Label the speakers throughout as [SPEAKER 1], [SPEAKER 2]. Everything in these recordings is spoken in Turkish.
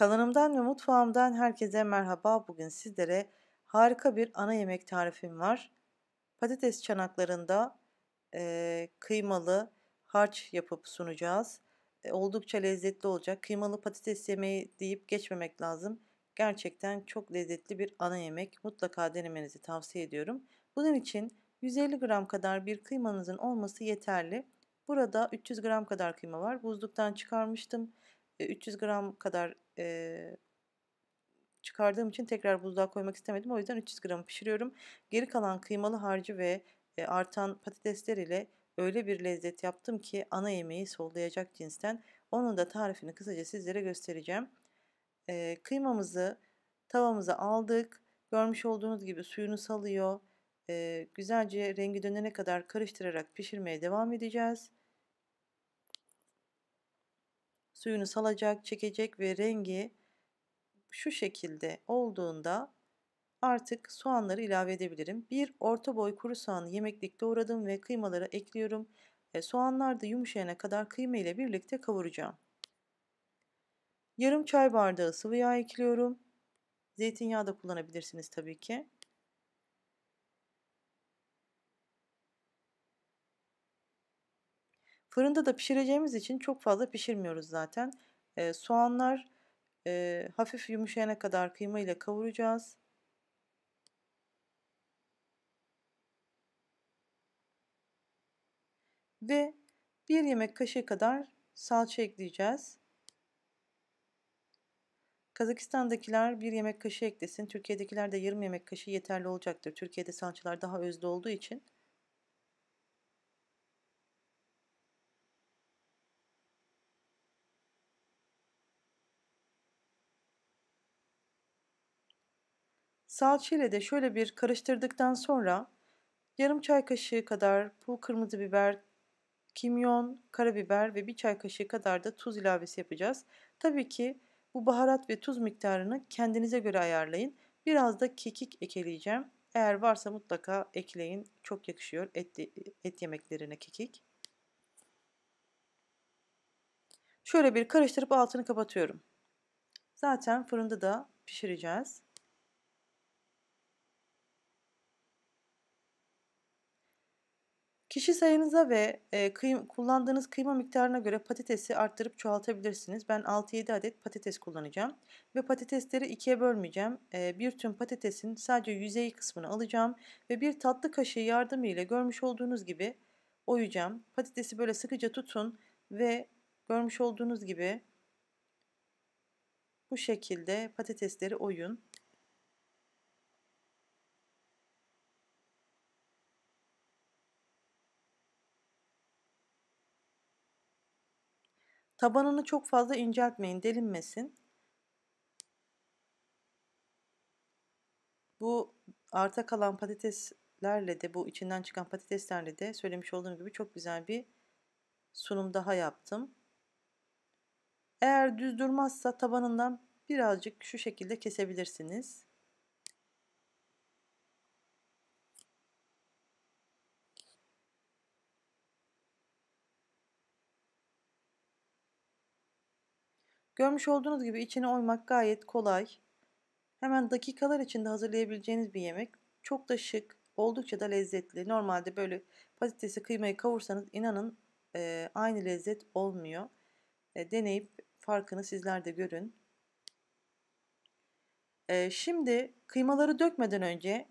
[SPEAKER 1] Kanalımdan ve mutfağımdan herkese merhaba. Bugün sizlere harika bir ana yemek tarifim var. Patates çanaklarında e, kıymalı harç yapıp sunacağız. E, oldukça lezzetli olacak. Kıymalı patates yemeği deyip geçmemek lazım. Gerçekten çok lezzetli bir ana yemek. Mutlaka denemenizi tavsiye ediyorum. Bunun için 150 gram kadar bir kıymanızın olması yeterli. Burada 300 gram kadar kıyma var. Buzluktan çıkarmıştım. 300 e, gram kadar e, çıkardığım için tekrar buzluğa koymak istemedim. O yüzden 300 gram pişiriyorum. Geri kalan kıymalı harcı ve e, artan patatesler ile öyle bir lezzet yaptım ki ana yemeği sollayacak cinsten. Onun da tarifini kısaca sizlere göstereceğim. E, kıymamızı tavamıza aldık. Görmüş olduğunuz gibi suyunu salıyor. E, güzelce rengi dönene kadar karıştırarak pişirmeye devam edeceğiz suyunu salacak, çekecek ve rengi şu şekilde olduğunda artık soğanları ilave edebilirim. Bir orta boy kuru soğanı yemeklik doğradım ve kıymaları ekliyorum. E, soğanlar da yumuşayana kadar kıyma ile birlikte kavuracağım. Yarım çay bardağı sıvı yağ ekliyorum. Zeytinyağı da kullanabilirsiniz tabii ki. Fırında da pişireceğimiz için çok fazla pişirmiyoruz zaten. E, soğanlar e, hafif yumuşayana kadar kıyma ile kavuracağız. Ve bir yemek kaşığı kadar salça ekleyeceğiz. Kazakistan'dakiler bir yemek kaşığı eklesin. Türkiye'dekiler de yarım yemek kaşığı yeterli olacaktır. Türkiye'de salçalar daha özlü olduğu için. Salçayla de şöyle bir karıştırdıktan sonra yarım çay kaşığı kadar pul kırmızı biber, kimyon, karabiber ve bir çay kaşığı kadar da tuz ilavesi yapacağız. Tabii ki bu baharat ve tuz miktarını kendinize göre ayarlayın. Biraz da kekik ekleyeceğim. Eğer varsa mutlaka ekleyin. Çok yakışıyor et, et yemeklerine kekik. Şöyle bir karıştırıp altını kapatıyorum. Zaten fırında da pişireceğiz. Kişi sayınıza ve e, kıym kullandığınız kıyma miktarına göre patatesi arttırıp çoğaltabilirsiniz. Ben 6-7 adet patates kullanacağım ve patatesleri ikiye bölmeyeceğim. E, bir tüm patatesin sadece yüzey kısmını alacağım ve bir tatlı kaşığı yardımıyla görmüş olduğunuz gibi oyacağım. Patatesi böyle sıkıca tutun ve görmüş olduğunuz gibi bu şekilde patatesleri oyun. Tabanını çok fazla inceltmeyin, delinmesin. Bu arta kalan patateslerle de bu içinden çıkan patateslerle de söylemiş olduğum gibi çok güzel bir sunum daha yaptım. Eğer düz durmazsa tabanından birazcık şu şekilde kesebilirsiniz. Görmüş olduğunuz gibi içine oymak gayet kolay. Hemen dakikalar içinde hazırlayabileceğiniz bir yemek. Çok da şık, oldukça da lezzetli. Normalde böyle patatesi kıymayı kavursanız inanın e, aynı lezzet olmuyor. E, deneyip farkını sizler de görün. E, şimdi kıymaları dökmeden önce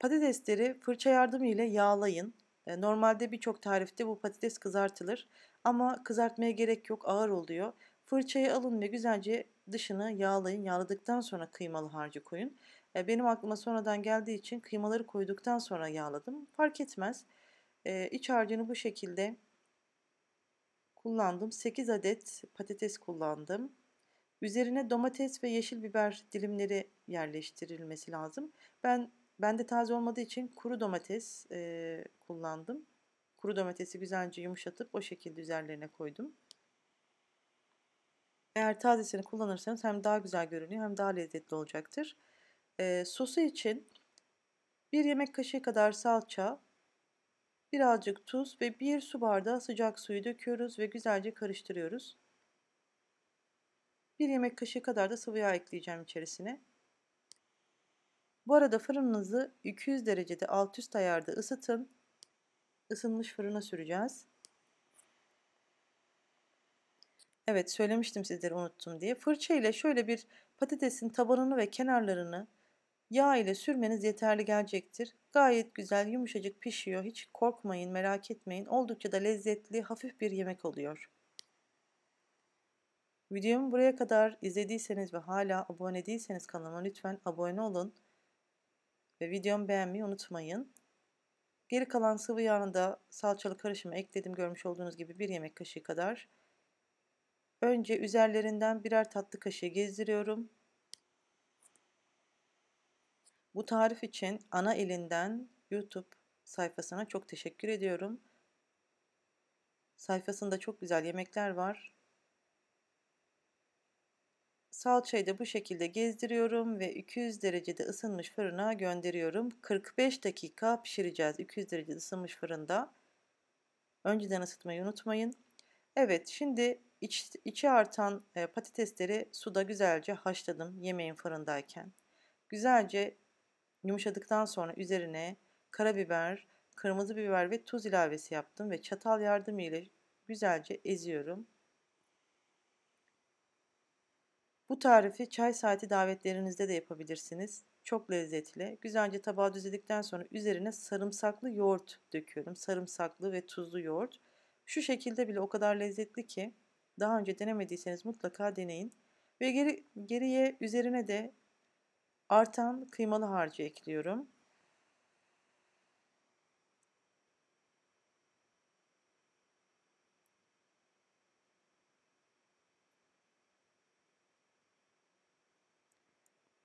[SPEAKER 1] patatesleri fırça yardımıyla yağlayın. E, normalde birçok tarifte bu patates kızartılır ama kızartmaya gerek yok ağır oluyor. Fırçayı alın ve güzelce dışını yağlayın. Yağladıktan sonra kıymalı harcı koyun. E, benim aklıma sonradan geldiği için kıymaları koyduktan sonra yağladım. Fark etmez. E, iç harcını bu şekilde kullandım. 8 adet patates kullandım. Üzerine domates ve yeşil biber dilimleri yerleştirilmesi lazım. Ben ben de taze olmadığı için kuru domates e, kullandım. Kuru domatesi güzelce yumuşatıp o şekilde üzerlerine koydum. Eğer tazesini kullanırsanız hem daha güzel görünüyor hem daha lezzetli olacaktır. E, sosu için 1 yemek kaşığı kadar salça, birazcık tuz ve 1 su bardağı sıcak suyu döküyoruz ve güzelce karıştırıyoruz. 1 yemek kaşığı kadar da sıvı yağ ekleyeceğim içerisine. Bu arada fırınınızı 200 derecede alt üst ayarda ısıtın. Isınmış fırına süreceğiz. Evet söylemiştim sizlere unuttum diye. Fırça ile şöyle bir patatesin tabanını ve kenarlarını yağ ile sürmeniz yeterli gelecektir. Gayet güzel yumuşacık pişiyor. Hiç korkmayın merak etmeyin. Oldukça da lezzetli hafif bir yemek oluyor. Videomu buraya kadar izlediyseniz ve hala abone değilseniz kanalıma lütfen abone olun. Ve videomu beğenmeyi unutmayın. Geri kalan sıvı yağını da salçalı karışıma ekledim görmüş olduğunuz gibi bir yemek kaşığı kadar. Önce üzerlerinden birer tatlı kaşığı gezdiriyorum. Bu tarif için ana elinden YouTube sayfasına çok teşekkür ediyorum. Sayfasında çok güzel yemekler var. Salçayı da bu şekilde gezdiriyorum ve 200 derecede ısınmış fırına gönderiyorum. 45 dakika pişireceğiz 200 derecede ısınmış fırında. Önceden ısıtmayı unutmayın. Evet şimdi İç, içi artan e, patatesleri suda güzelce haşladım yemeğin fırındayken. Güzelce yumuşadıktan sonra üzerine karabiber, kırmızı biber ve tuz ilavesi yaptım ve çatal yardımıyla güzelce eziyorum. Bu tarifi çay saati davetlerinizde de yapabilirsiniz. Çok lezzetli. Güzelce tabağa düzledikten sonra üzerine sarımsaklı yoğurt döküyorum. Sarımsaklı ve tuzlu yoğurt. Şu şekilde bile o kadar lezzetli ki daha önce denemediyseniz mutlaka deneyin. Ve geri, geriye üzerine de artan kıymalı harcı ekliyorum.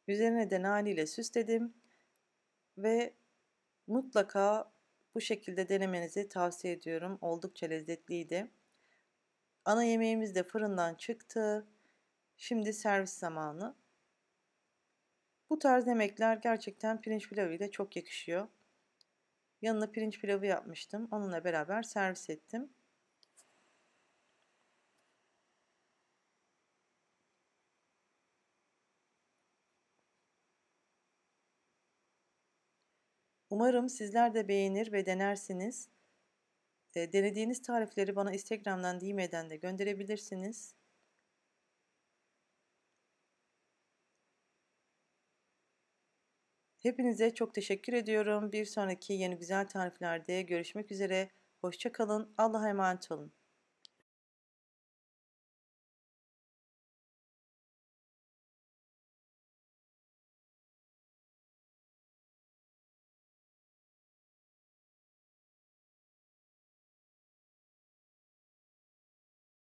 [SPEAKER 1] Üzerine de nane ile süsledim ve mutlaka bu şekilde denemenizi tavsiye ediyorum. Oldukça lezzetliydi. Ana yemeğimiz de fırından çıktı. Şimdi servis zamanı. Bu tarz yemekler gerçekten pirinç pilavı ile çok yakışıyor. Yanına pirinç pilavı yapmıştım. Onunla beraber servis ettim. Umarım sizler de beğenir ve denersiniz. Ee, denediğiniz tarifleri bana Instagram'dan DM'den de gönderebilirsiniz. Hepinize çok teşekkür ediyorum. Bir sonraki yeni güzel tariflerde görüşmek üzere. Hoşçakalın. Allah'a emanet olun.